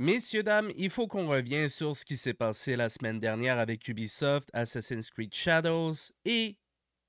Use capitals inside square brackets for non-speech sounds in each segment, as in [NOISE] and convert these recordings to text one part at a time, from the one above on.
Messieurs, dames, il faut qu'on revienne sur ce qui s'est passé la semaine dernière avec Ubisoft, Assassin's Creed Shadows et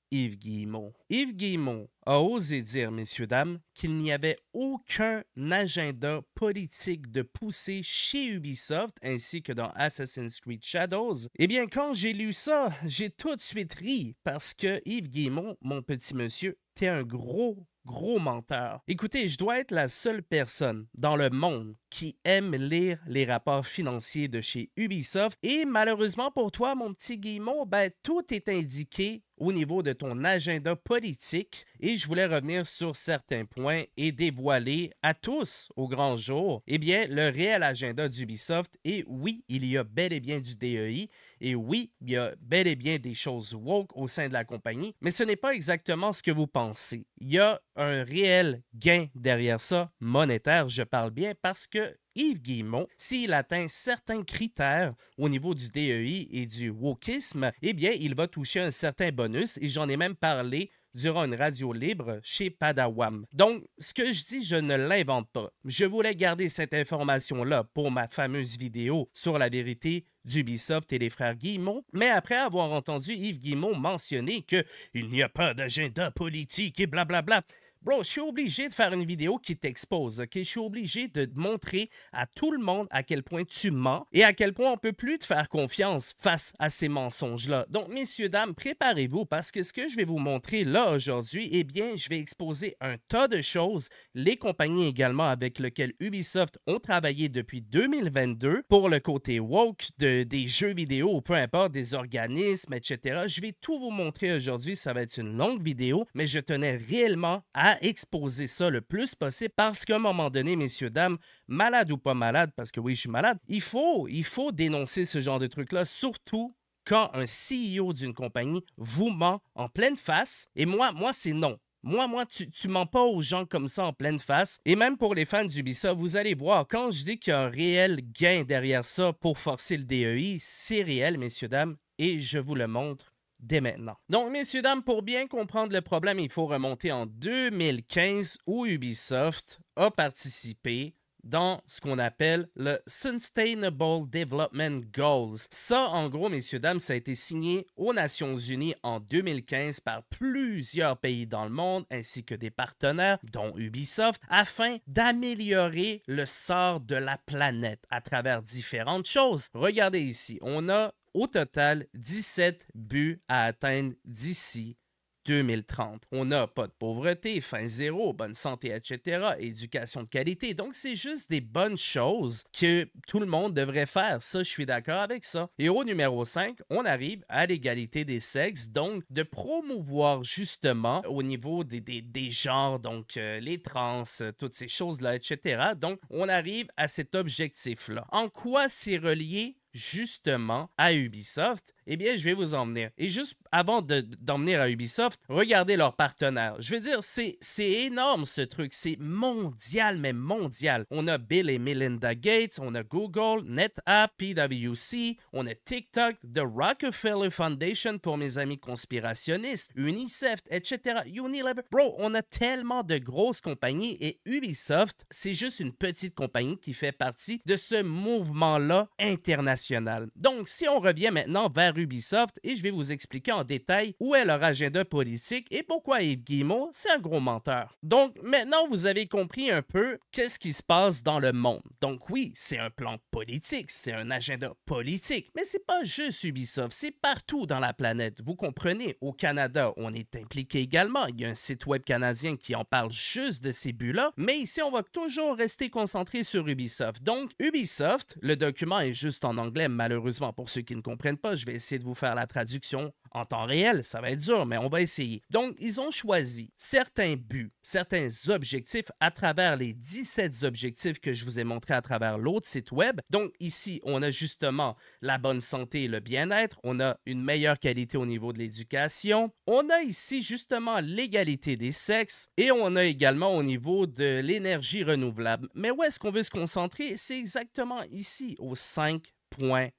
Yves Guillemot. Yves Guillemot a osé dire, messieurs, dames, qu'il n'y avait aucun agenda politique de pousser chez Ubisoft ainsi que dans Assassin's Creed Shadows. Eh bien, quand j'ai lu ça, j'ai tout de suite ri parce que Yves Guillemot, mon petit monsieur, t'es un gros, gros menteur. Écoutez, je dois être la seule personne dans le monde qui aime lire les rapports financiers de chez Ubisoft. Et malheureusement pour toi, mon petit Guillemot, ben, tout est indiqué au niveau de ton agenda politique et je voulais revenir sur certains points et dévoiler à tous au grand jour, eh bien, le réel agenda d'Ubisoft. Et oui, il y a bel et bien du DEI et oui, il y a bel et bien des choses woke au sein de la compagnie, mais ce n'est pas exactement ce que vous pensez. Il y a un réel gain derrière ça, monétaire, je parle bien, parce que Yves Guillemot, s'il atteint certains critères au niveau du DEI et du wokisme, eh bien, il va toucher un certain bonus et j'en ai même parlé durant une radio libre chez Padawam. Donc, ce que je dis, je ne l'invente pas. Je voulais garder cette information-là pour ma fameuse vidéo sur la vérité d'Ubisoft et les frères Guillemot, mais après avoir entendu Yves Guillemot mentionner que il n'y a pas d'agenda politique et blablabla, bla bla, Bro, je suis obligé de faire une vidéo qui t'expose, ok? Je suis obligé de montrer à tout le monde à quel point tu mens et à quel point on peut plus te faire confiance face à ces mensonges-là. Donc, messieurs, dames, préparez-vous parce que ce que je vais vous montrer là aujourd'hui, eh bien, je vais exposer un tas de choses, les compagnies également avec lesquelles Ubisoft ont travaillé depuis 2022 pour le côté woke de, des jeux vidéo ou peu importe, des organismes, etc. Je vais tout vous montrer aujourd'hui, ça va être une longue vidéo, mais je tenais réellement à exposer ça le plus possible parce qu'à un moment donné, messieurs, dames, malade ou pas malade, parce que oui, je suis malade, il faut, il faut dénoncer ce genre de truc-là, surtout quand un CEO d'une compagnie vous ment en pleine face. Et moi, moi, c'est non. Moi, moi, tu, tu mens pas aux gens comme ça en pleine face. Et même pour les fans d'Ubisoft, vous allez voir, quand je dis qu'il y a un réel gain derrière ça pour forcer le DEI, c'est réel, messieurs, dames, et je vous le montre dès maintenant. Donc, messieurs, dames, pour bien comprendre le problème, il faut remonter en 2015 où Ubisoft a participé dans ce qu'on appelle le Sustainable Development Goals. Ça, en gros, messieurs, dames, ça a été signé aux Nations Unies en 2015 par plusieurs pays dans le monde, ainsi que des partenaires, dont Ubisoft, afin d'améliorer le sort de la planète à travers différentes choses. Regardez ici, on a au total 17 buts à atteindre d'ici 2030. On n'a pas de pauvreté, fin zéro, bonne santé, etc., éducation de qualité. Donc, c'est juste des bonnes choses que tout le monde devrait faire. Ça, je suis d'accord avec ça. Et au numéro 5, on arrive à l'égalité des sexes, donc de promouvoir justement au niveau des, genres, donc euh, les trans, euh, toutes ces choses-là, etc. Donc, on arrive à cet objectif-là. En quoi c'est relié? justement à Ubisoft eh bien, je vais vous emmener. Et juste avant d'emmener à Ubisoft, regardez leurs partenaires. Je veux dire, c'est énorme ce truc. C'est mondial, mais mondial. On a Bill et Melinda Gates, on a Google, NetApp, PwC, on a TikTok, The Rockefeller Foundation pour mes amis conspirationnistes, UNICEF, etc. Unilever. Bro, on a tellement de grosses compagnies et Ubisoft, c'est juste une petite compagnie qui fait partie de ce mouvement-là international. Donc, si on revient maintenant vers Ubisoft et je vais vous expliquer en détail où est leur agenda politique et pourquoi Yves Guillemot, c'est un gros menteur. Donc maintenant, vous avez compris un peu qu'est-ce qui se passe dans le monde. Donc oui, c'est un plan politique, c'est un agenda politique, mais c'est pas juste Ubisoft, c'est partout dans la planète. Vous comprenez, au Canada, on est impliqué également. Il y a un site web canadien qui en parle juste de ces buts-là, mais ici, on va toujours rester concentré sur Ubisoft. Donc Ubisoft, le document est juste en anglais, malheureusement pour ceux qui ne comprennent pas, je vais essayer de vous faire la traduction en temps réel. Ça va être dur, mais on va essayer. Donc, ils ont choisi certains buts, certains objectifs à travers les 17 objectifs que je vous ai montrés à travers l'autre site web. Donc, ici, on a justement la bonne santé et le bien-être. On a une meilleure qualité au niveau de l'éducation. On a ici justement l'égalité des sexes et on a également au niveau de l'énergie renouvelable. Mais où est-ce qu'on veut se concentrer? C'est exactement ici, aux 5 points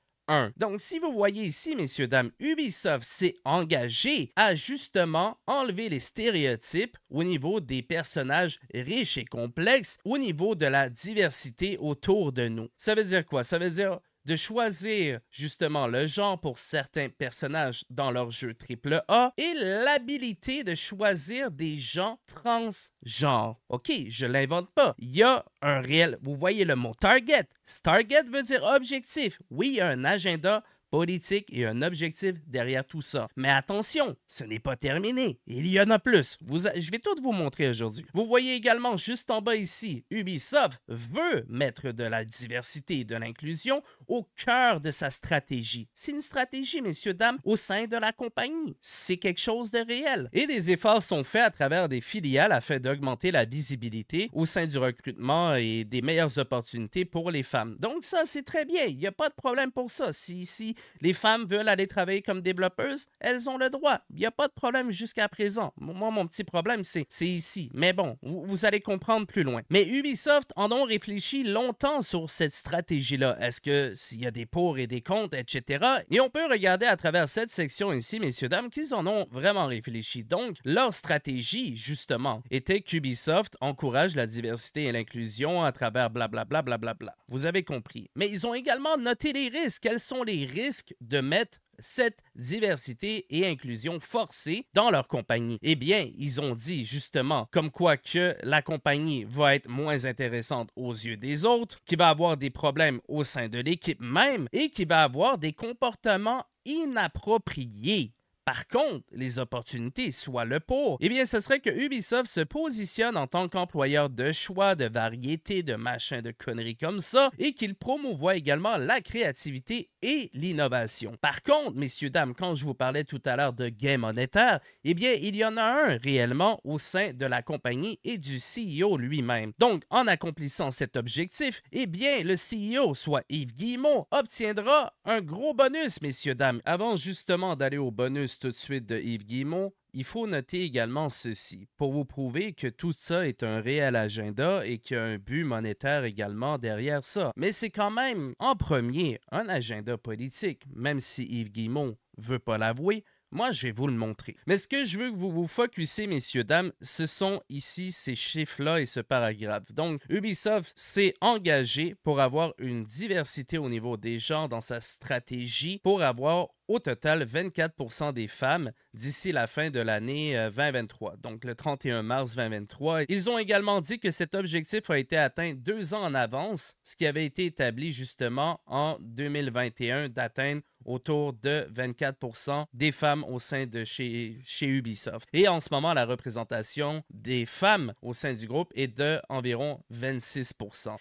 donc, si vous voyez ici, messieurs, dames, Ubisoft s'est engagé à justement enlever les stéréotypes au niveau des personnages riches et complexes, au niveau de la diversité autour de nous. Ça veut dire quoi? Ça veut dire de choisir justement le genre pour certains personnages dans leur jeu AAA et l'habilité de choisir des gens transgenres. OK, je l'invente pas. Il y a un réel, vous voyez le mot target. Target veut dire objectif. Oui, il y a un agenda politique et un objectif derrière tout ça. Mais attention, ce n'est pas terminé. Il y en a plus. Je vais tout vous montrer aujourd'hui. Vous voyez également juste en bas ici, Ubisoft veut mettre de la diversité et de l'inclusion au cœur de sa stratégie. C'est une stratégie, messieurs, dames, au sein de la compagnie. C'est quelque chose de réel. Et des efforts sont faits à travers des filiales afin d'augmenter la visibilité au sein du recrutement et des meilleures opportunités pour les femmes. Donc ça, c'est très bien. Il n'y a pas de problème pour ça. Si, si les femmes veulent aller travailler comme développeuses, elles ont le droit. Il n'y a pas de problème jusqu'à présent. Moi, mon petit problème, c'est ici. Mais bon, vous, allez comprendre plus loin. Mais Ubisoft en ont réfléchi longtemps sur cette stratégie-là. Est-ce que s'il y a des pour et des contre, etc. Et on peut regarder à travers cette section ici, messieurs, dames, qu'ils en ont vraiment réfléchi. Donc, leur stratégie, justement, était qu'Ubisoft encourage la diversité et l'inclusion à travers blablabla. Bla, bla, bla, bla, Vous avez compris. Mais ils ont également noté les risques. Quels sont les risques de mettre cette diversité et inclusion forcée dans leur compagnie. Eh bien, ils ont dit justement comme quoi que la compagnie va être moins intéressante aux yeux des autres, qui va avoir des problèmes au sein de l'équipe même et qui va avoir des comportements inappropriés par contre, les opportunités, soit le pour, eh bien, ce serait que Ubisoft se positionne en tant qu'employeur de choix, de variété, de machins, de conneries comme ça, et qu'il promouvoit également la créativité et l'innovation. Par contre, messieurs, dames, quand je vous parlais tout à l'heure de gain monétaire, eh bien, il y en a un réellement au sein de la compagnie et du CEO lui-même. Donc, en accomplissant cet objectif, eh bien, le CEO, soit Yves Guillemot, obtiendra un gros bonus, messieurs, dames, avant justement d'aller au bonus tout de suite de Yves Guillemot, il faut noter également ceci, pour vous prouver que tout ça est un réel agenda et qu'il y a un but monétaire également derrière ça. Mais c'est quand même, en premier, un agenda politique, même si Yves Guillemot veut pas l'avouer, moi, je vais vous le montrer. Mais ce que je veux que vous vous focusiez, messieurs, dames, ce sont ici ces chiffres-là et ce paragraphe. Donc, Ubisoft s'est engagé pour avoir une diversité au niveau des genres dans sa stratégie, pour avoir au total 24 des femmes d'ici la fin de l'année 2023, euh, donc le 31 mars 2023. Ils ont également dit que cet objectif a été atteint deux ans en avance, ce qui avait été établi justement en 2021 d'atteindre autour de 24 des femmes au sein de chez, Ubisoft. Et en ce moment, la représentation des femmes au sein du groupe est de environ 26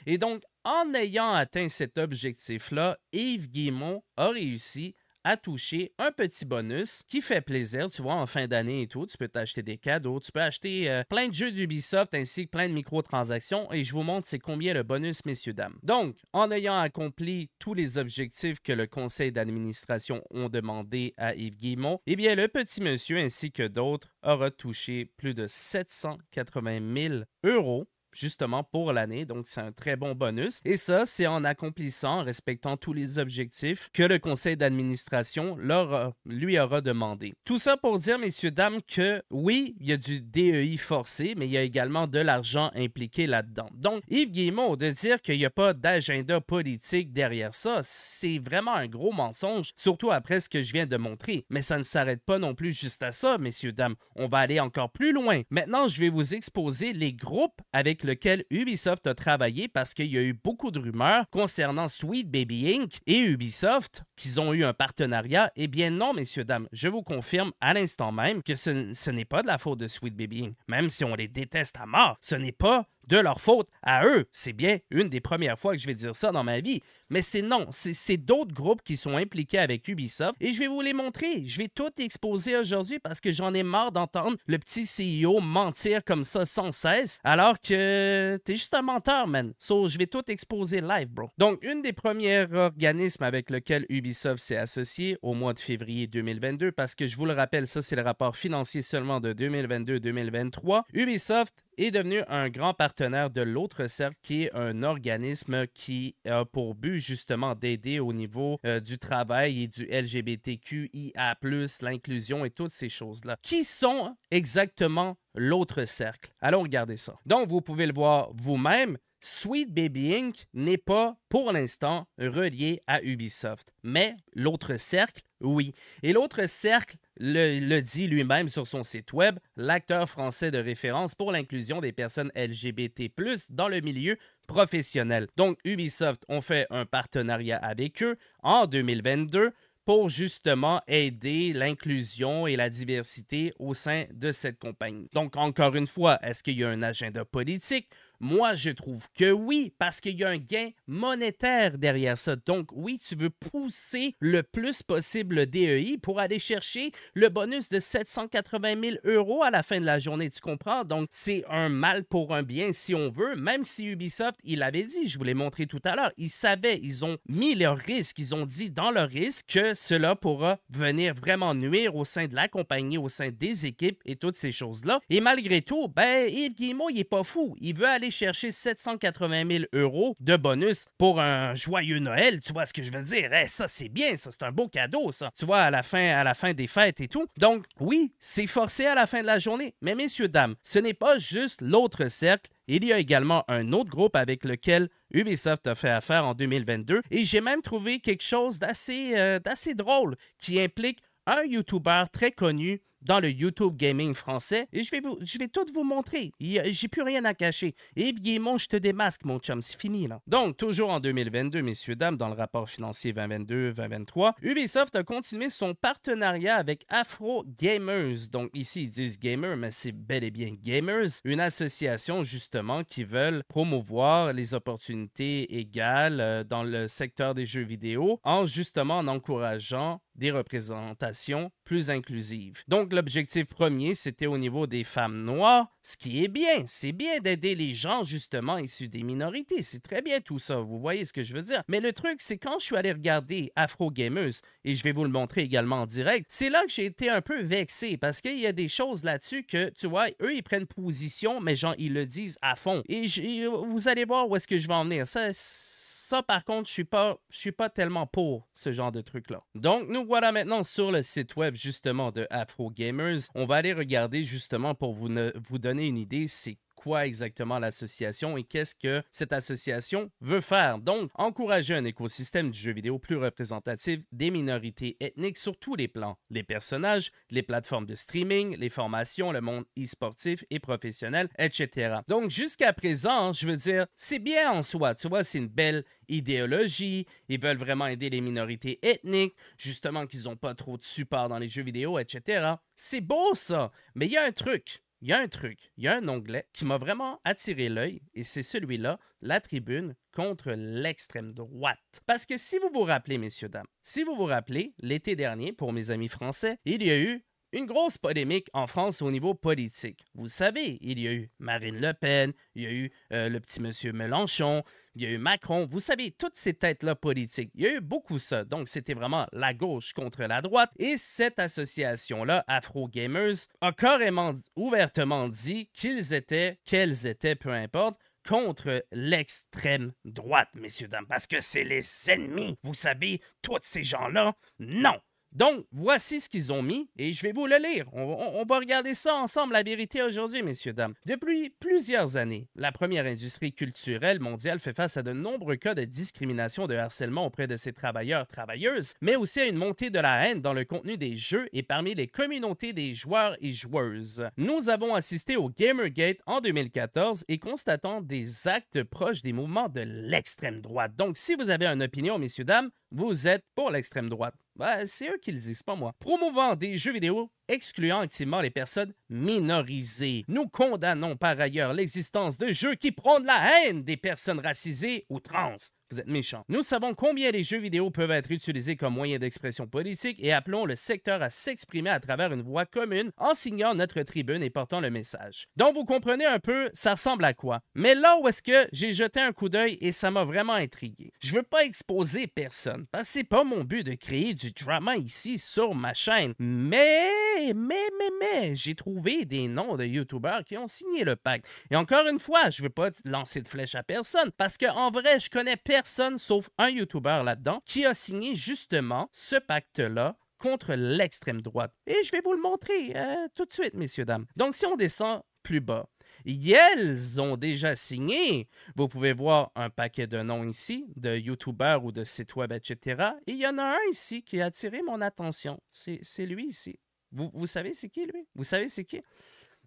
Et donc, en ayant atteint cet objectif-là, Yves Guimont a réussi a toucher un petit bonus qui fait plaisir. Tu vois, en fin d'année et tout, tu peux t'acheter des cadeaux, tu peux acheter euh, plein de jeux d'Ubisoft ainsi que plein de microtransactions. Et je vous montre c'est combien le bonus, messieurs, dames. Donc, en ayant accompli tous les objectifs que le conseil d'administration ont demandé à Yves Guimont, eh bien, le petit monsieur ainsi que d'autres aura touché plus de 780 000 euros justement pour l'année. Donc, c'est un très bon bonus. Et ça, c'est en accomplissant, en respectant tous les objectifs que le conseil d'administration leur, lui aura demandé. Tout ça pour dire, messieurs, dames, que oui, il y a du DEI forcé, mais il y a également de l'argent impliqué là-dedans. Donc, Yves Guillemot, de dire qu'il n'y a pas d'agenda politique derrière ça, c'est vraiment un gros mensonge, surtout après ce que je viens de montrer. Mais ça ne s'arrête pas non plus juste à ça, messieurs, dames. On va aller encore plus loin. Maintenant, je vais vous exposer les groupes avec lequel Ubisoft a travaillé parce qu'il y a eu beaucoup de rumeurs concernant Sweet Baby Inc. et Ubisoft qu'ils ont eu un partenariat. Eh bien non, messieurs, dames, je vous confirme à l'instant même que ce, ce n'est pas de la faute de Sweet Baby Inc. Même si on les déteste à mort, ce n'est pas de leur faute à eux. C'est bien une des premières fois que je vais dire ça dans ma vie. Mais c'est non, c'est d'autres groupes qui sont impliqués avec Ubisoft et je vais vous les montrer. Je vais tout exposer aujourd'hui parce que j'en ai marre d'entendre le petit CEO mentir comme ça sans cesse alors que t'es juste un menteur, man. So, je vais tout exposer live, bro. Donc, une des premières organismes avec lequel Ubisoft s'est associé au mois de février 2022 parce que je vous le rappelle, ça c'est le rapport financier seulement de 2022-2023. Ubisoft est devenu un grand partenaire de l'autre cercle, qui est un organisme qui a pour but justement d'aider au niveau euh, du travail et du LGBTQIA, l'inclusion et toutes ces choses-là. Qui sont exactement l'autre cercle? Allons regarder ça. Donc, vous pouvez le voir vous-même. Sweet Baby Inc. n'est pas, pour l'instant, relié à Ubisoft. Mais l'autre cercle, oui. Et l'autre cercle le, dit lui-même sur son site web, l'acteur français de référence pour l'inclusion des personnes LGBT+, dans le milieu professionnel. Donc Ubisoft ont fait un partenariat avec eux en 2022 pour justement aider l'inclusion et la diversité au sein de cette compagnie. Donc encore une fois, est-ce qu'il y a un agenda politique moi, je trouve que oui, parce qu'il y a un gain monétaire derrière ça. Donc, oui, tu veux pousser le plus possible le DEI pour aller chercher le bonus de 780 000 euros à la fin de la journée, tu comprends? Donc, c'est un mal pour un bien si on veut, même si Ubisoft, il avait dit, je vous l'ai montré tout à l'heure, ils savaient, ils ont mis leur risque, ils ont dit dans leur risque que cela pourra venir vraiment nuire au sein de la compagnie, au sein des équipes et toutes ces choses-là. Et malgré tout, ben, Yves Guillemot, il est pas fou. Il veut aller chercher 780 000 euros de bonus pour un joyeux Noël. Tu vois ce que je veux dire? Eh, ça, c'est bien, ça, c'est un beau cadeau, ça. Tu vois, à la fin, à la fin des fêtes et tout. Donc, oui, c'est forcé à la fin de la journée. Mais messieurs, dames, ce n'est pas juste l'autre cercle il y a également un autre groupe avec lequel Ubisoft a fait affaire en 2022 et j'ai même trouvé quelque chose euh, d'assez drôle qui implique un YouTuber très connu dans le YouTube gaming français et je vais, vous, je vais tout vous montrer. J'ai plus rien à cacher. Et eh bien, mon, je te démasque, mon chum, c'est fini là. Donc, toujours en 2022, messieurs, dames, dans le rapport financier 2022-2023, Ubisoft a continué son partenariat avec Afro Gamers. Donc, ici, ils disent gamers, mais c'est bel et bien gamers, une association justement qui veulent promouvoir les opportunités égales euh, dans le secteur des jeux vidéo en justement en encourageant des représentations plus inclusives. Donc l'objectif premier, c'était au niveau des femmes noires, ce qui est bien, c'est bien d'aider les gens justement issus des minorités, c'est très bien tout ça, vous voyez ce que je veux dire. Mais le truc, c'est quand je suis allé regarder Afro Gamers, et je vais vous le montrer également en direct, c'est là que j'ai été un peu vexé parce qu'il y a des choses là-dessus que, tu vois, eux, ils prennent position, mais genre, ils le disent à fond. Et vous allez voir où est-ce que je vais en venir. Ça, ça par contre, je suis pas, je suis pas tellement pour ce genre de truc-là. Donc, nous voilà maintenant sur le site web justement de Afro Gamers. On va aller regarder justement pour vous, vous donner une idée, c'est quoi exactement l'association et qu'est-ce que cette association veut faire. Donc, encourager un écosystème du jeu vidéo plus représentatif des minorités ethniques sur tous les plans, les personnages, les plateformes de streaming, les formations, le monde e-sportif et professionnel, etc. Donc, jusqu'à présent, je veux dire, c'est bien en soi, tu vois, c'est une belle idéologie, ils veulent vraiment aider les minorités ethniques, justement qu'ils n'ont pas trop de support dans les jeux vidéo, etc. C'est beau ça, mais il y a un truc il y a un truc, il y a un onglet qui m'a vraiment attiré l'œil et c'est celui-là, la tribune contre l'extrême droite. Parce que si vous vous rappelez, messieurs, dames, si vous vous rappelez, l'été dernier, pour mes amis français, il y a eu une grosse polémique en France au niveau politique. Vous savez, il y a eu Marine Le Pen, il y a eu euh, le petit monsieur Mélenchon, il y a eu Macron. Vous savez, toutes ces têtes-là politiques, il y a eu beaucoup ça. Donc, c'était vraiment la gauche contre la droite. Et cette association-là, Afro Gamers, a carrément ouvertement dit qu'ils étaient, qu'elles étaient, peu importe, contre l'extrême droite, messieurs, dames, parce que c'est les ennemis. Vous savez, toutes ces gens-là, non, donc, voici ce qu'ils ont mis et je vais vous le lire. On, va regarder ça ensemble, la vérité aujourd'hui, messieurs, dames. Depuis plusieurs années, la première industrie culturelle mondiale fait face à de nombreux cas de discrimination, de harcèlement auprès de ses travailleurs, travailleuses, mais aussi à une montée de la haine dans le contenu des jeux et parmi les communautés des joueurs et joueuses. Nous avons assisté au Gamergate en 2014 et constatant des actes proches des mouvements de l'extrême droite. Donc, si vous avez une opinion, messieurs, dames, vous êtes pour l'extrême droite. Ben, c'est eux qui le disent, pas moi. Promouvant des jeux vidéo excluant activement les personnes minorisées. Nous condamnons par ailleurs l'existence de jeux qui prônent la haine des personnes racisées ou trans. Vous êtes méchants. Nous savons combien les jeux vidéo peuvent être utilisés comme moyen d'expression politique et appelons le secteur à s'exprimer à travers une voix commune en signant notre tribune et portant le message. Donc vous comprenez un peu, ça ressemble à quoi. Mais là où est-ce que j'ai jeté un coup d'œil et ça m'a vraiment intrigué. Je veux pas exposer personne parce que c'est pas mon but de créer du drama ici sur ma chaîne. Mais mais, mais, mais, j'ai trouvé des noms de YouTubers qui ont signé le pacte. Et encore une fois, je ne veux pas lancer de flèche à personne, parce qu'en vrai, je connais personne sauf un YouTuber là-dedans qui a signé justement ce pacte-là contre l'extrême droite. Et je vais vous le montrer euh, tout de suite, messieurs, dames. Donc, si on descend plus bas, ils ont déjà signé. Vous pouvez voir un paquet de noms ici, de YouTubers ou de sites web, etc. Et il y en a un ici qui a attiré mon attention. C'est lui ici. Vous, savez c'est qui, lui? Vous savez c'est qui?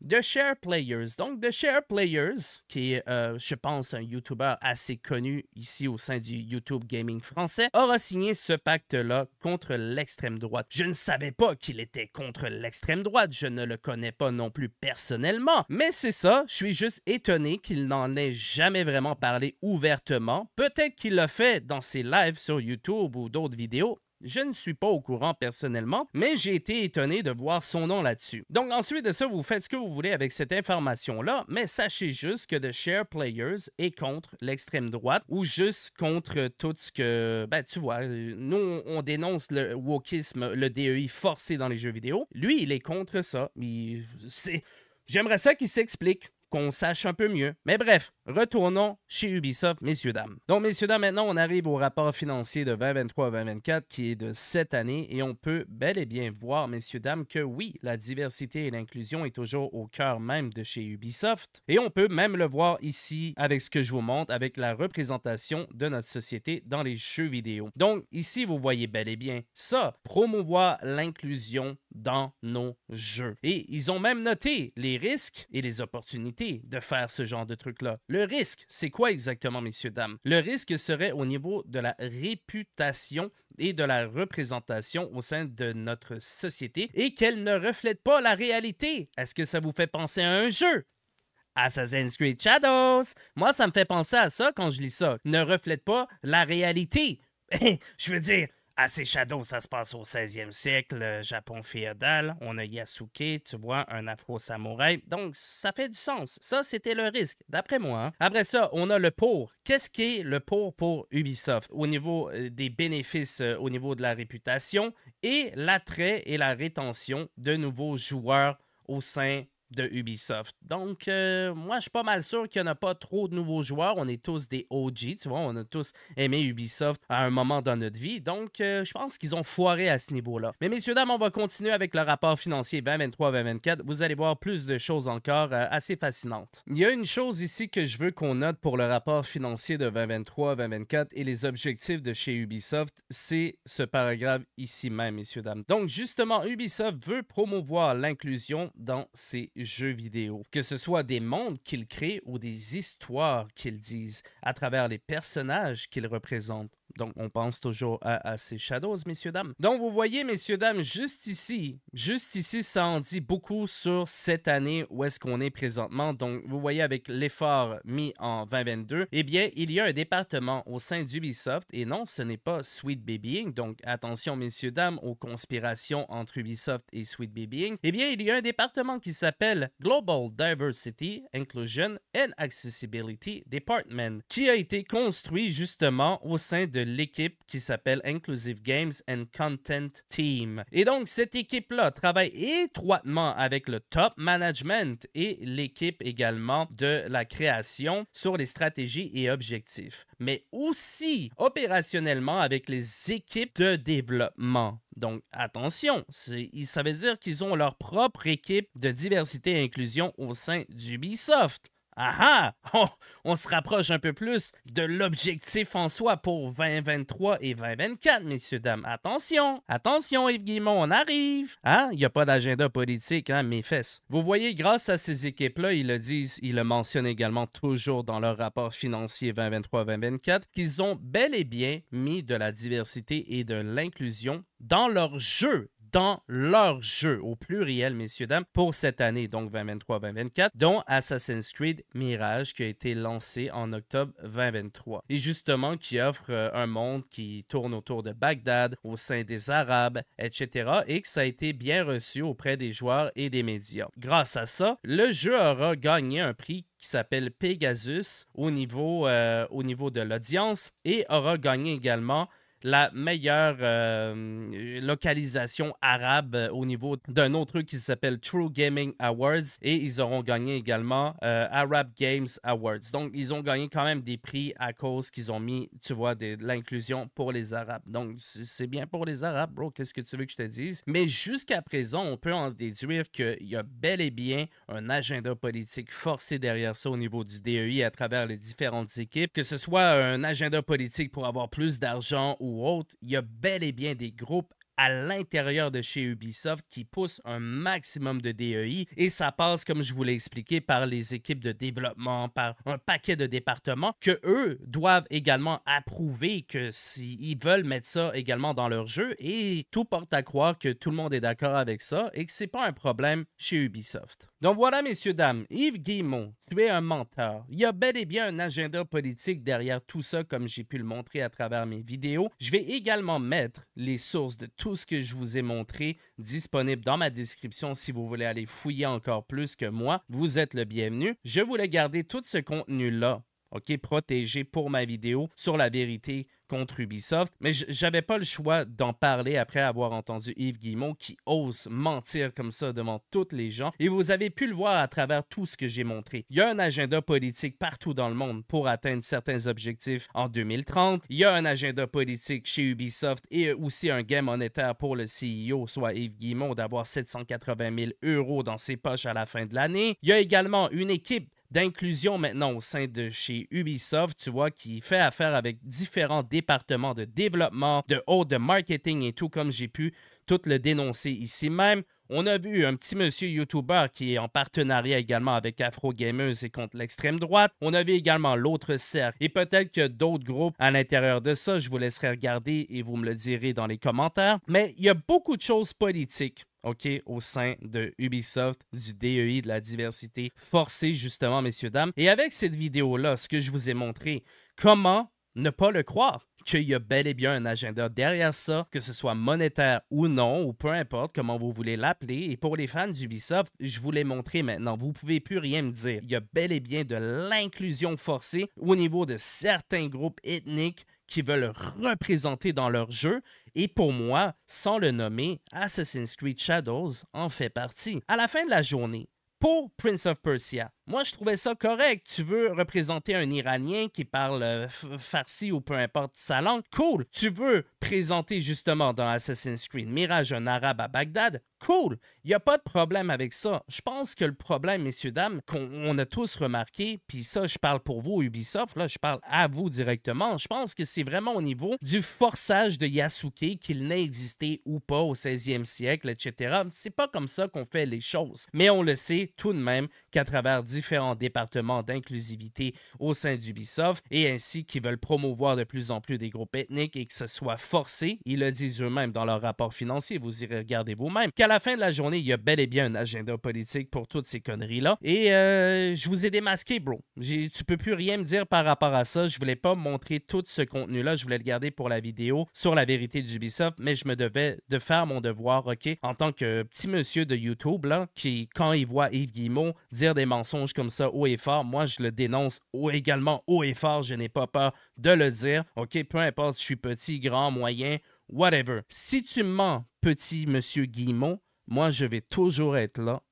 The Share Players. Donc, The Share Players, qui est, euh, je pense, un YouTuber assez connu ici au sein du YouTube Gaming français, aura signé ce pacte-là contre l'extrême droite. Je ne savais pas qu'il était contre l'extrême droite, je ne le connais pas non plus personnellement, mais c'est ça, je suis juste étonné qu'il n'en ait jamais vraiment parlé ouvertement. Peut-être qu'il l'a fait dans ses lives sur YouTube ou d'autres vidéos, je ne suis pas au courant personnellement, mais j'ai été étonné de voir son nom là-dessus. Donc ensuite de ça, vous faites ce que vous voulez avec cette information-là, mais sachez juste que The Share Players est contre l'extrême droite ou juste contre tout ce que, ben tu vois, nous on dénonce le wokisme, le DEI forcé dans les jeux vidéo. Lui, il est contre ça. c'est... J'aimerais ça qu'il s'explique qu'on sache un peu mieux. Mais bref, retournons chez Ubisoft, messieurs, dames. Donc, messieurs, dames, maintenant, on arrive au rapport financier de 2023 2024 qui est de cette année et on peut bel et bien voir, messieurs, dames, que oui, la diversité et l'inclusion est toujours au cœur même de chez Ubisoft. Et on peut même le voir ici avec ce que je vous montre, avec la représentation de notre société dans les jeux vidéo. Donc, ici, vous voyez bel et bien ça, promouvoir l'inclusion dans nos jeux. Et ils ont même noté les risques et les opportunités de faire ce genre de truc-là. Le risque, c'est quoi exactement, messieurs, dames? Le risque serait au niveau de la réputation et de la représentation au sein de notre société et qu'elle ne reflète pas la réalité. Est-ce que ça vous fait penser à un jeu? Assassin's Creed Shadows. Moi, ça me fait penser à ça quand je lis ça. Ne reflète pas la réalité. [LAUGHS] je veux dire, à shadow, ça se passe au 16e siècle, euh, Japon féodal. On a Yasuke, tu vois, un afro-samouraï. Donc, ça fait du sens. Ça, c'était le risque, d'après moi. Hein. Après ça, on a le pour. Qu'est-ce qui est le pour pour Ubisoft au niveau euh, des bénéfices, euh, au niveau de la réputation et l'attrait et la rétention de nouveaux joueurs au sein de Ubisoft. Donc, euh, moi, je suis pas mal sûr qu'il n'y en a pas trop de nouveaux joueurs. On est tous des OG, tu vois. On a tous aimé Ubisoft à un moment dans notre vie. Donc, euh, je pense qu'ils ont foiré à ce niveau-là. Mais messieurs, dames, on va continuer avec le rapport financier 2023-2024. Vous allez voir plus de choses encore euh, assez fascinantes. Il y a une chose ici que je veux qu'on note pour le rapport financier de 2023-2024 et les objectifs de chez Ubisoft. C'est ce paragraphe ici même, messieurs, dames. Donc, justement, Ubisoft veut promouvoir l'inclusion dans ses jeux vidéo, que ce soit des mondes qu'ils créent ou des histoires qu'ils disent à travers les personnages qu'ils représentent. Donc, on pense toujours à, ces shadows, messieurs, dames. Donc, vous voyez, messieurs, dames, juste ici, juste ici, ça en dit beaucoup sur cette année où est-ce qu'on est présentement. Donc, vous voyez, avec l'effort mis en 2022, eh bien, il y a un département au sein d'Ubisoft, et non, ce n'est pas Sweet Babying. Donc, attention, messieurs, dames, aux conspirations entre Ubisoft et Sweet Babying. Eh bien, il y a un département qui s'appelle Global Diversity, Inclusion and Accessibility Department, qui a été construit justement au sein de l'équipe qui s'appelle Inclusive Games and Content Team. Et donc, cette équipe-là travaille étroitement avec le top management et l'équipe également de la création sur les stratégies et objectifs, mais aussi opérationnellement avec les équipes de développement. Donc attention, ça veut dire qu'ils ont leur propre équipe de diversité et inclusion au sein d'Ubisoft. Ah, ah! On, se rapproche un peu plus de l'objectif en soi pour 2023 et 2024, messieurs, dames. Attention! Attention, Yves Guimont, on arrive! Ah, Il n'y a pas d'agenda politique, hein, mes fesses. Vous voyez, grâce à ces équipes-là, ils le disent, ils le mentionnent également toujours dans leur rapport financier 2023-2024, qu'ils ont bel et bien mis de la diversité et de l'inclusion dans leur jeu dans leur jeu, au pluriel, messieurs, dames, pour cette année, donc 2023-2024, dont Assassin's Creed Mirage, qui a été lancé en octobre 2023. Et justement, qui offre euh, un monde qui tourne autour de Bagdad, au sein des Arabes, etc., et que ça a été bien reçu auprès des joueurs et des médias. Grâce à ça, le jeu aura gagné un prix qui s'appelle Pegasus au niveau, euh, au niveau de l'audience et aura gagné également la meilleure euh, localisation arabe euh, au niveau d'un autre truc qui s'appelle True Gaming Awards et ils auront gagné également euh, Arab Games Awards. Donc, ils ont gagné quand même des prix à cause qu'ils ont mis, tu vois, de, l'inclusion pour les Arabes. Donc, c'est bien pour les Arabes, bro. Qu'est-ce que tu veux que je te dise? Mais jusqu'à présent, on peut en déduire qu'il y a bel et bien un agenda politique forcé derrière ça au niveau du DEI à travers les différentes équipes, que ce soit un agenda politique pour avoir plus d'argent ou il y a bel et bien des groupes à l'intérieur de chez Ubisoft qui poussent un maximum de DEI et ça passe, comme je vous l'ai expliqué, par les équipes de développement, par un paquet de départements que eux doivent également approuver que s'ils veulent mettre ça également dans leur jeu et tout porte à croire que tout le monde est d'accord avec ça et que c'est pas un problème chez Ubisoft. Donc voilà, messieurs, dames, Yves Guimont, tu es un menteur. Il y a bel et bien un agenda politique derrière tout ça, comme j'ai pu le montrer à travers mes vidéos. Je vais également mettre les sources de tout ce que je vous ai montré disponibles dans ma description si vous voulez aller fouiller encore plus que moi. Vous êtes le bienvenu. Je voulais garder tout ce contenu-là OK, protégé pour ma vidéo sur la vérité contre Ubisoft. Mais j'avais pas le choix d'en parler après avoir entendu Yves Guimont qui ose mentir comme ça devant toutes les gens. Et vous avez pu le voir à travers tout ce que j'ai montré. Il y a un agenda politique partout dans le monde pour atteindre certains objectifs en 2030. Il y a un agenda politique chez Ubisoft et aussi un gain monétaire pour le CEO, soit Yves Guimont, d'avoir 780 000 euros dans ses poches à la fin de l'année. Il y a également une équipe d'inclusion maintenant au sein de chez Ubisoft, tu vois, qui fait affaire avec différents départements de développement, de haut, de marketing et tout, comme j'ai pu tout le dénoncer ici même. On a vu un petit monsieur YouTuber qui est en partenariat également avec Afro Gamers et contre l'extrême droite. On a vu également l'autre cercle et peut-être que d'autres groupes à l'intérieur de ça. Je vous laisserai regarder et vous me le direz dans les commentaires. Mais il y a beaucoup de choses politiques OK, au sein de Ubisoft, du DEI, de la diversité forcée, justement, messieurs, dames. Et avec cette vidéo-là, ce que je vous ai montré, comment ne pas le croire qu'il y a bel et bien un agenda derrière ça, que ce soit monétaire ou non, ou peu importe comment vous voulez l'appeler. Et pour les fans d'Ubisoft, je vous l'ai montré maintenant, vous ne pouvez plus rien me dire. Il y a bel et bien de l'inclusion forcée au niveau de certains groupes ethniques qui veulent représenter dans leur jeu, et pour moi, sans le nommer, Assassin's Creed Shadows en fait partie. À la fin de la journée, pour Prince of Persia, moi, je trouvais ça correct. Tu veux représenter un Iranien qui parle euh, farsi ou peu importe sa langue. Cool. Tu veux présenter justement dans Assassin's Creed Mirage un arabe à Bagdad. Cool. Il n'y a pas de problème avec ça. Je pense que le problème, messieurs, dames, qu'on a tous remarqué, puis ça, je parle pour vous, Ubisoft, là, je parle à vous directement. Je pense que c'est vraiment au niveau du forçage de Yasuke, qu'il n'ait existé ou pas au 16e siècle, etc. C'est pas comme ça qu'on fait les choses. Mais on le sait tout de même qu'à travers différents départements d'inclusivité au sein d'Ubisoft et ainsi qu'ils veulent promouvoir de plus en plus des groupes ethniques et que ce soit forcé. Ils le disent eux-mêmes dans leur rapport financier, vous y regardez vous-même, qu'à la fin de la journée, il y a bel et bien un agenda politique pour toutes ces conneries-là. Et euh, je vous ai démasqué, bro. J'ai, tu peux plus rien me dire par rapport à ça. Je voulais pas montrer tout ce contenu-là. Je voulais le garder pour la vidéo sur la vérité d'Ubisoft, mais je me devais de faire mon devoir, OK, en tant que petit monsieur de YouTube, là, qui, quand il voit Yves Guillemot dire des mensonges comme ça haut et fort. Moi, je le dénonce également haut et fort. Je n'ai pas peur de le dire. OK, peu importe, je suis petit, grand, moyen, whatever. Si tu mens, petit monsieur Guillemot, moi, je vais toujours être là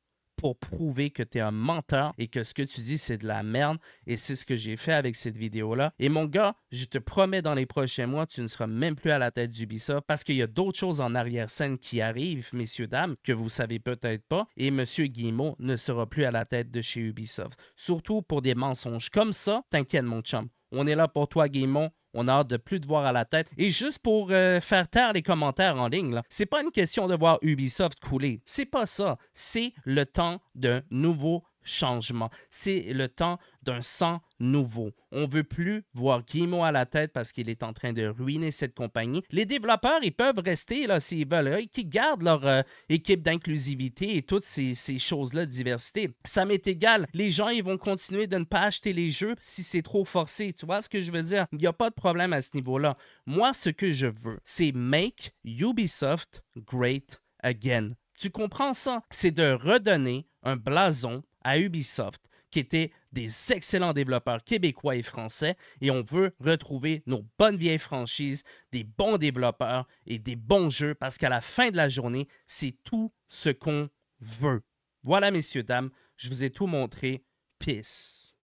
pour prouver que tu es un menteur et que ce que tu dis, c'est de la merde. Et c'est ce que j'ai fait avec cette vidéo-là. Et mon gars, je te promets, dans les prochains mois, tu ne seras même plus à la tête d'Ubisoft parce qu'il y a d'autres choses en arrière-scène qui arrivent, messieurs, dames, que vous savez peut-être pas. Et monsieur Guillemot ne sera plus à la tête de chez Ubisoft. Surtout pour des mensonges comme ça, t'inquiète, mon chum. On est là pour toi, Guillemot. On a hâte de plus de voir à la tête. Et juste pour euh, faire taire les commentaires en ligne, c'est pas une question de voir Ubisoft couler. C'est pas ça. C'est le temps d'un nouveau changement. C'est le temps d'un sang nouveau. On veut plus voir Guillemot à la tête parce qu'il est en train de ruiner cette compagnie. Les développeurs, ils peuvent rester là s'ils veulent, qui gardent leur euh, équipe d'inclusivité et toutes ces, ces choses-là de diversité. Ça m'est égal. Les gens, ils vont continuer de ne pas acheter les jeux si c'est trop forcé. Tu vois ce que je veux dire? Il n'y a pas de problème à ce niveau-là. Moi, ce que je veux, c'est make Ubisoft great again. Tu comprends ça? C'est de redonner un blason à Ubisoft, qui étaient des excellents développeurs québécois et français, et on veut retrouver nos bonnes vieilles franchises, des bons développeurs et des bons jeux, parce qu'à la fin de la journée, c'est tout ce qu'on veut. Voilà, messieurs, dames, je vous ai tout montré. Peace.